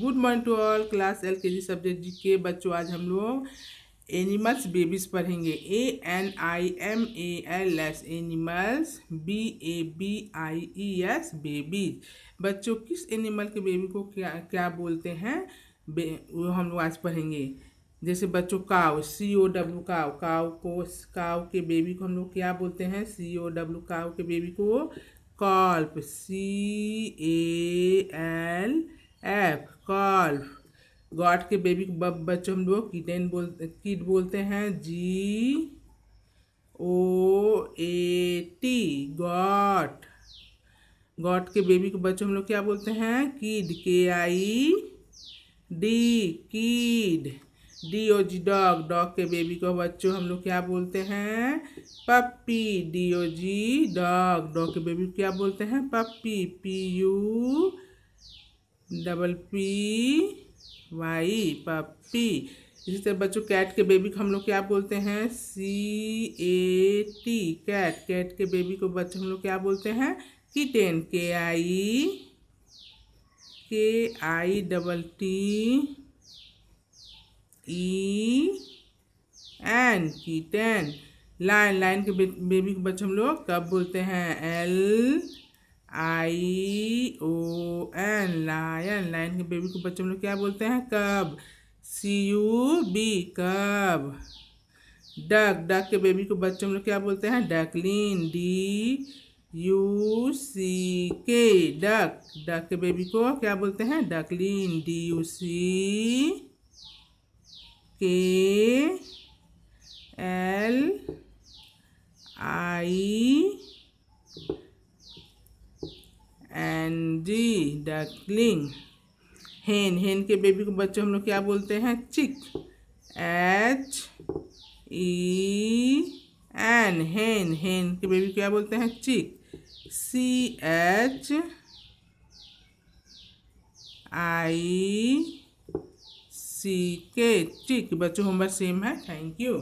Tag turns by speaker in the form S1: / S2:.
S1: good morning to all class L K G subject जी के बच्चों आज हम लोग एनिमल्स बेबीज पढ़ेंगे A N I M A L S animals B A B I E S babies बच्चों किस animal के बेबी को क्या क्या बोलते हैं वो हम लोग आज पढ़ेंगे जैसे बच्चों काव सी ओ डब्ल्यू काव काव को काव के बेबी को हम लोग क्या बोलते हैं सी ओ डब्ल्यू काव के बेबी को calf C A L F calf goat के बेबी बच्चों हम लोग किटेन बोल किट बोलते हैं G O A T goat goat के बेबी के बच्चों हम लोग क्या बोलते हैं kid K I D kid D O G dog dog के बेबी को बच्चों हम लोग क्या बोलते हैं puppy D O G dog dog के बेबी को क्या बोलते हैं puppy P U double P Y puppy इसी तरह बच्चों कैट के बेबी को हम लोग क्या बोलते हैं C A T cat cat के बेबी को बच्चे हम लोग क्या बोलते हैं kitten K I K I double T E N kitten lion lion के बेबी को बच्चे हम लोग कब बोलते हैं L I O N lion lion के बेबी को बच्चे हम लोग क्या बोलते हैं cub C U B cub duck duck के बेबी को बच्चे हम लोग क्या बोलते हैं डकलिन D you see K duck duck के बेबी को क्या बोलते हैं डकलिन डी यू सी के एल आई डकलिंग हेन हेन के बेबी को बच्चों हम लोग क्या बोलते हैं चिक एच ई एन हेन हेन के बेबी क्या बोलते हैं चिक C H I C K chick बच्चों होमवर्क सेम है थैंक यू